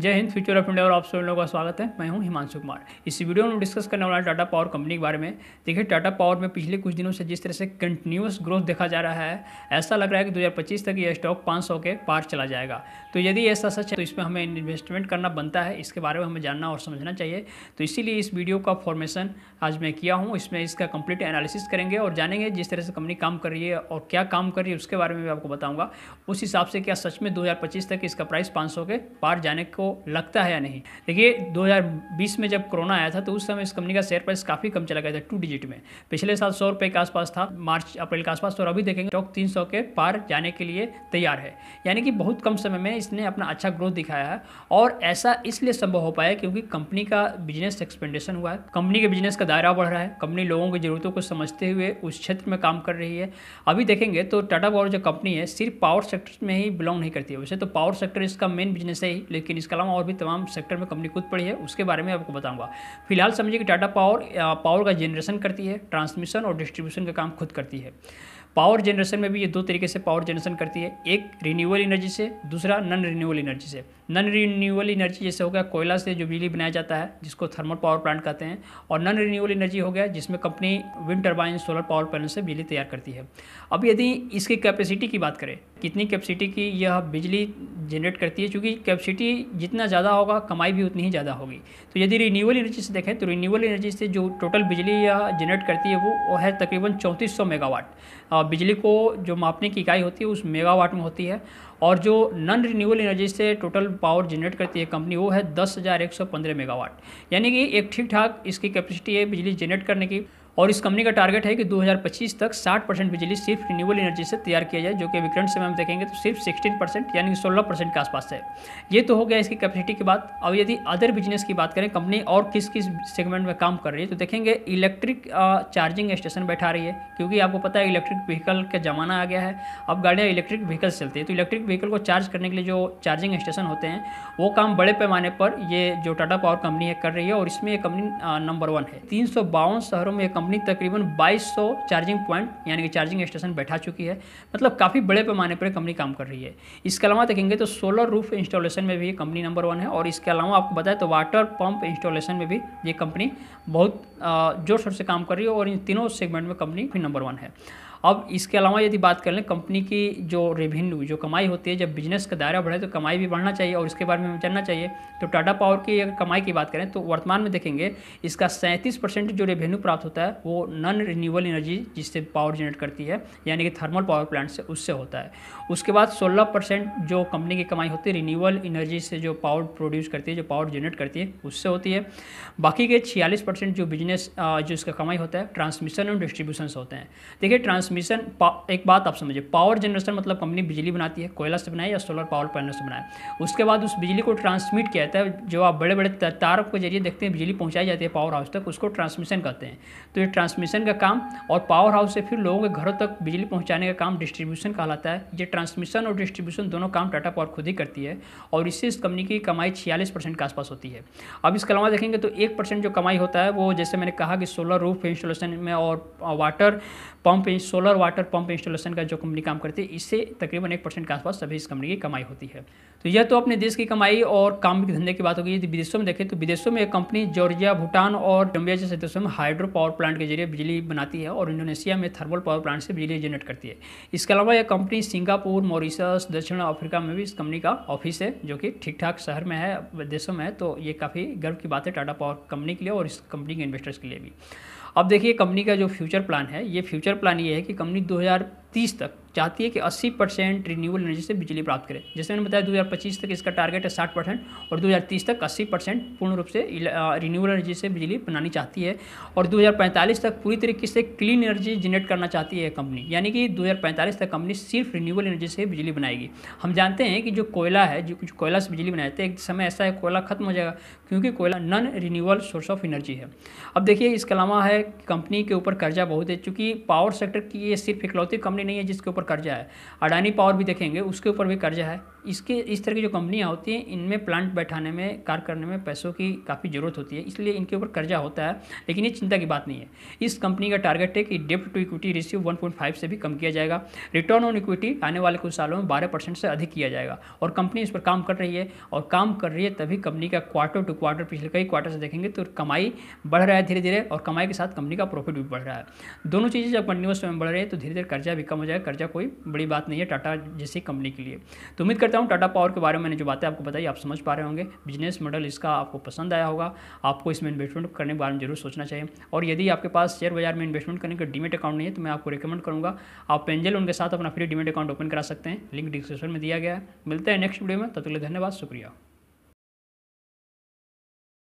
जय Hind future of India और आप सभी लोगों का स्वागत है मैं हूं हिमांशु कुमार इस वीडियो में डिस्कस करने वाला टाटा पावर कंपनी के बारे में देखिए टाटा पावर में पिछले कुछ दिनों से जिस तरह से कंटिन्यूस ग्रोथ देखा जा रहा है ऐसा लग रहा है कि 2025 तक यह स्टॉक 500 के पार चला जाएगा तो यदि ऐसा सच है तो इसमें हमें इन्वेस्टमेंट करना बनता है इसके बारे में हमें जानना और समझना चाहिए तो इसीलिए इस वीडियो का फॉर्मेशन आज मैं किया हूँ इसमें इसका कंप्लीट एनालिसिस करेंगे और जानेंगे जिस तरह से कंपनी काम कर रही है और क्या काम कर रही है उसके बारे में भी आपको बताऊँगा उस हिसाब से क्या सच में दो तक इसका प्राइस पाँच के पार जाने को आपको लगता है या नहीं देखिए 2020 में जब कोरोना आया था तो उस समय इस कंपनी का शेयर प्राइस काफ़ी कम चला गया था टू डिजिट में पिछले साल सौ रुपए के आसपास था मार्च अप्रैल के आसपास और अभी देखेंगे स्टॉक तीन के पार जाने के लिए तैयार है यानी कि बहुत कम समय में इसने अपना अच्छा ग्रोथ दिखाया है और ऐसा इसलिए संभव हो पाया क्योंकि कंपनी का बिजनेस एक्सपेंडेशन हुआ है कंपनी के बिजनेस का दायरा बढ़ रहा है कंपनी लोगों की ज़रूरतों को समझते हुए उस क्षेत्र में काम कर रही है अभी देखेंगे तो टाटा पावर जो कंपनी है सिर्फ पावर सेक्टर में ही बिलोंग नहीं करती है वैसे तो पावर सेक्टर इसका मेन बिजनेस है ही लेकिन इसका इसके अलावा और भी तमाम सेक्टर में कंपनी कूद पड़ी है उसके बारे में आपको बताऊंगा फिलहाल समझिए कि टाटा पावर पावर का जनरेशन करती है ट्रांसमिशन और डिस्ट्रीब्यूशन का काम खुद करती है पावर जनरेशन में भी ये दो तरीके से पावर जनरेशन करती है एक रिन्यूएबल एनर्जी से दूसरा नॉन रिन्यूएबल एनर्जी से नॉन रिन्यूएबल एनर्जी जैसे हो गया कोयला से जो बिजली बनाया जाता है जिसको थर्मल पावर प्लांट कहते हैं और नॉन रिन्यूएबल एनर्जी हो गया जिसमें company wind turbine solar power panel से बिजली तैयार करती है अब यदि इसकी कैपेसिटी की बात करें कितनी कैपेसिटी की यह बिजली जनरेट करती है क्योंकि कैपेसिटी जितना ज़्यादा होगा कमाई भी उतनी ही ज़्यादा होगी तो यदि रिन्यूएबल एनर्जी से देखें तो रिन्यूएबल एनर्जी से जो टोटल बिजली यह जनरेट करती है वो, वो है तकरीबन चौंतीस मेगावाट बिजली को जो मापने की इकाई होती है उस मेगावाट में होती है और जो नॉन रिन्यूएबल एनर्जी से टोटल पावर जनरेट करती है कंपनी वो है दस हज़ार एक सौ पंद्रह मेगावाट यानी कि एक ठीक ठाक इसकी कैपेसिटी है बिजली जनरेट करने की और इस कंपनी का टारगेट है कि 2025 तक 60 परसेंट बिजली सिर्फ रिन्यूबल एनर्जी से तैयार किया जाए जो कि विक्रम से हम देखेंगे तो सिर्फ 16 परसेंट यानी कि सोलह परसेंट के आसपास है ये तो हो गया इसकी कैपेसिटी की बात अब यदि अदर बिजनेस की बात करें कंपनी और किस किस सेगमेंट में काम कर रही है तो देखेंगे इलेक्ट्रिक चार्जिंग स्टेशन बैठा रही है क्योंकि आपको पता है इलेक्ट्रिक व्हीकल का ज़माना आ गया है अब गाड़ियाँ इलेक्ट्रिक व्हीकल चलती है तो इलेक्ट्रिक व्हीकल को चार्ज करने के लिए जो चार्जिंग स्टेशन होते हैं वो काम बड़े पैमाने पर ये जो टाटा पावर कंपनी है कर रही है और इसमें ये कंपनी नंबर वन है तीन शहरों में कंपनी तकरीबन 2200 चार्जिंग पॉइंट यानी कि चार्जिंग स्टेशन बैठा चुकी है मतलब काफ़ी बड़े पैमाने पर कंपनी काम कर रही है इसके अलावा देखेंगे तो सोलर रूफ इंस्टॉलेशन में भी ये कंपनी नंबर वन है और इसके अलावा आपको बताएं तो वाटर पंप इंस्टॉलेशन में भी ये कंपनी बहुत जोर शोर से काम कर रही है और इन तीनों सेगमेंट में कंपनी भी नंबर वन है अब इसके अलावा यदि बात कर लें कंपनी की जो रेवेन्यू जो कमाई होती है जब बिजनेस का दायरा बढ़े तो कमाई भी बढ़ना चाहिए और इसके बारे में हमें जानना चाहिए तो टाटा पावर की अगर कमाई की बात करें तो वर्तमान में देखेंगे इसका सैंतीस परसेंट जो रेवेन्यू प्राप्त होता है वो नॉन रिन्यूबल एनर्जी जिससे पावर जनरेट करती है यानी कि थर्मल पावर प्लांट से उससे होता है उसके बाद सोलह परसेंट जो कंपनी की कमाई होती है रिन्यूबल एनर्जी से जो पावर प्रोड्यूस करती है जो पावर जनरेट करती है उससे होती है बाकी के छियालीस परसेंट जो बिजनेस जो इसका कमाई होता है ट्रांसमिशन और डिस्ट्रीब्यूशन से होते हैं देखिए ट्रांस ट्रांसमिशन एक बात आप समझिए पावर जनरेशन मतलब कंपनी बिजली बनाती है कोयला से बनाए या सोलर पावर पैनल से बनाए उसके बाद उस बिजली को ट्रांसमिट किया जाता है जो आप बड़े बड़े तारों के जरिए देखते हैं बिजली पहुँचाई जाती है पावर हाउस तक उसको ट्रांसमिशन कहते हैं तो ये ट्रांसमिशन का काम और पावर हाउस से फिर लोगों के घरों तक बिजली पहुँचाने का काम डिस्ट्रीब्यूशन कहलाता है ये ट्रांसमिशन और डिस्ट्रीब्यूशन दोनों काम टाटा पावर खुद ही करती है और इससे इस कंपनी की कमाई छियालीस परसेंट के आसपास होती है अब इसके अलावा देखेंगे तो एक परसेंट जो कमाई होता है वो जैसे मैंने कहा कि सोलर रूफ इंस्टॉलेशन में और water pump solar water pump installation का जो कंपनी काम करती है इससे तकरीबन एक परसेंट के आसपास सभी इस कंपनी की कमाई होती है तो यह तो अपने देश की कमाई और काम के धंधे की बात होगी यदि विदेशों में देखें तो विदेशों में एक कंपनी जॉर्जिया भूटान और जम्बिया जैसे देशों में हाइड्रो पावर प्लांट के जरिए बिजली बनाती है और इंडोनेशिया में थर्मल पावर प्लांट से बिजली जनरेट करती है इसके अलावा यह कंपनी सिंगापुर मॉरिशस दक्षिण अफ्रीका में भी इस कंपनी का ऑफिस है जो कि ठीक ठाक शहर में है देशों में है तो ये काफ़ी गर्व की बात है टाटा पावर कंपनी के लिए और इस कंपनी के इन्वेस्टर्स के लिए भी अब देखिए कंपनी का जो फ्यूचर प्लान है ये फ्यूचर प्लान ये है कि कंपनी तीस तक चाहती है कि 80 परसेंट रिन्यूबल एनर्जी से बिजली प्राप्त करें जैसे मैंने बताया 2025 तक इसका टारगेट है 60 परसेंट और 2030 तक 80 परसेंट पूर्ण रूप से रिन्यूबल एनर्जी से बिजली बनानी चाहती है और 2045 तक पूरी तरीके से क्लीन एनर्जी जनरेट करना चाहती है कंपनी यानी कि दो तक कंपनी सिर्फ रिन्यूबल एनर्जी से बिजली बनाएगी हम जानते हैं कि जो कोयला है जो कुछ कोयला से बिजली बनाते तो हैं एक समय ऐसा है कोयला खत्म हो जाएगा क्योंकि कोयला non renewable source of energy है अब देखिए इसके अलावा है कंपनी के ऊपर कर्जा बहुत है चूँकि पावर सेक्टर की ये सिर्फ इकलौती कंपनी में नहीं है जिसके ऊपर कर्जा है अडानी पावर भी देखेंगे उसके ऊपर भी कर्जा है इसके इस तरह की जो कंपनियाँ होती हैं इनमें प्लांट बैठाने में कार्य करने में पैसों की काफ़ी ज़रूरत होती है इसलिए इनके ऊपर कर्जा होता है लेकिन ये चिंता की बात नहीं है इस कंपनी का टारगेट है कि डेप्ट टू इक्विटी रेशियो 1.5 से भी कम किया जाएगा रिटर्न ऑन इक्विटी आने वाले कुछ सालों में बारह परसेंट से अधिक किया जाएगा और कंपनी इस पर काम कर रही है और काम कर रही है तभी कंपनी का क्वार्टर टू क्वार्टर पिछले कई क्वार्टर से देखेंगे तो कमाई बढ़ रहा है धीरे धीरे और कमाई के साथ कंपनी का प्रॉफिट भी बढ़ रहा है दोनों चीज़ें जब कंटिन्यूस में बढ़ रही है तो धीरे धीरे कर्जा भी कम हो जाएगा कर्जा कोई बड़ी बात नहीं है टाटा जैसी कंपनी के लिए तो उम्मीद करते लेता हूँ टाटा पावर के बारे में मैंने जो बातें आपको बताई आप समझ पा रहे होंगे बिजनेस मॉडल इसका आपको पसंद आया होगा आपको इसमें इन्वेस्टमेंट करने के बारे में जरूर सोचना चाहिए और यदि आपके पास शेयर बाजार में इन्वेस्टमेंट करने का डीमेट अकाउंट नहीं है तो मैं आपको रिकमेंड करूँगा आप एंजल उनके साथ अपना फ्री डीमेट अकाउंट ओपन करा सकते हैं लिंक डिस्क्रिप्शन में दिया गया है मिलते हैं नेक्स्ट वीडियो में तब तक धन्यवाद शुक्रिया